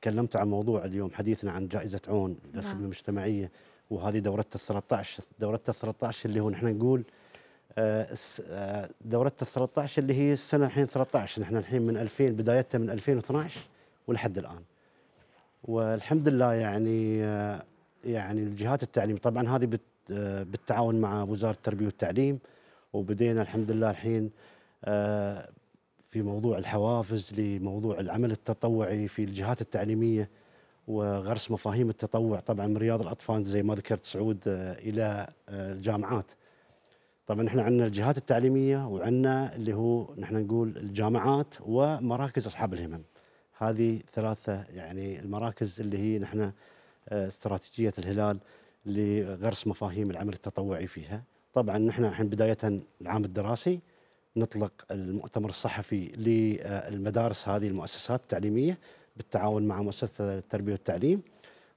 تكلمت عن موضوع اليوم حديثنا عن جائزه عون نعم. للخدمه المجتمعيه وهذه دورتها ال 13 دورتها ال 13 اللي هو نحن نقول دورتها ال 13 اللي هي السنه الحين 13 نحن الحين من 2000 بدايتها من 2012 ولحد الان والحمد لله يعني آه، يعني الجهات التعليم طبعا هذه آه، بالتعاون مع وزاره التربيه والتعليم وبدينا الحمد لله الحين آه، في موضوع الحوافز لموضوع العمل التطوعي في الجهات التعليميه وغرس مفاهيم التطوع طبعا من رياض الاطفال زي ما ذكرت سعود آه، الى آه، الجامعات. طبعا احنا عندنا الجهات التعليميه وعندنا اللي هو نحن نقول الجامعات ومراكز اصحاب الهمم. هذه ثلاثه يعني المراكز اللي هي نحن آه، استراتيجيه الهلال لغرس مفاهيم العمل التطوعي فيها. طبعا نحن الحين بدايه العام الدراسي نطلق المؤتمر الصحفي للمدارس هذه المؤسسات التعليميه بالتعاون مع مؤسسه التربيه والتعليم.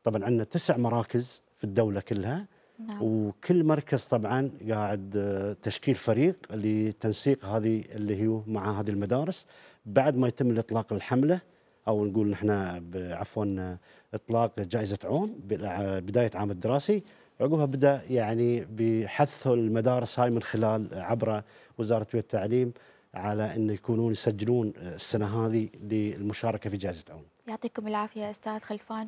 طبعا عندنا تسع مراكز في الدوله كلها نعم. وكل مركز طبعا قاعد آه، تشكيل فريق لتنسيق هذه اللي هي مع هذه المدارس بعد ما يتم الاطلاق الحمله او نقول نحن عفوا آه، اطلاق جائزه عون آه، بدايه عام الدراسي عقبها بدا يعني بحثه المدارس هاي من خلال عبر وزاره التعليم على أن يكونون يسجلون السنه هذه للمشاركه في جائزه عون. يعطيكم العافيه استاذ خلفان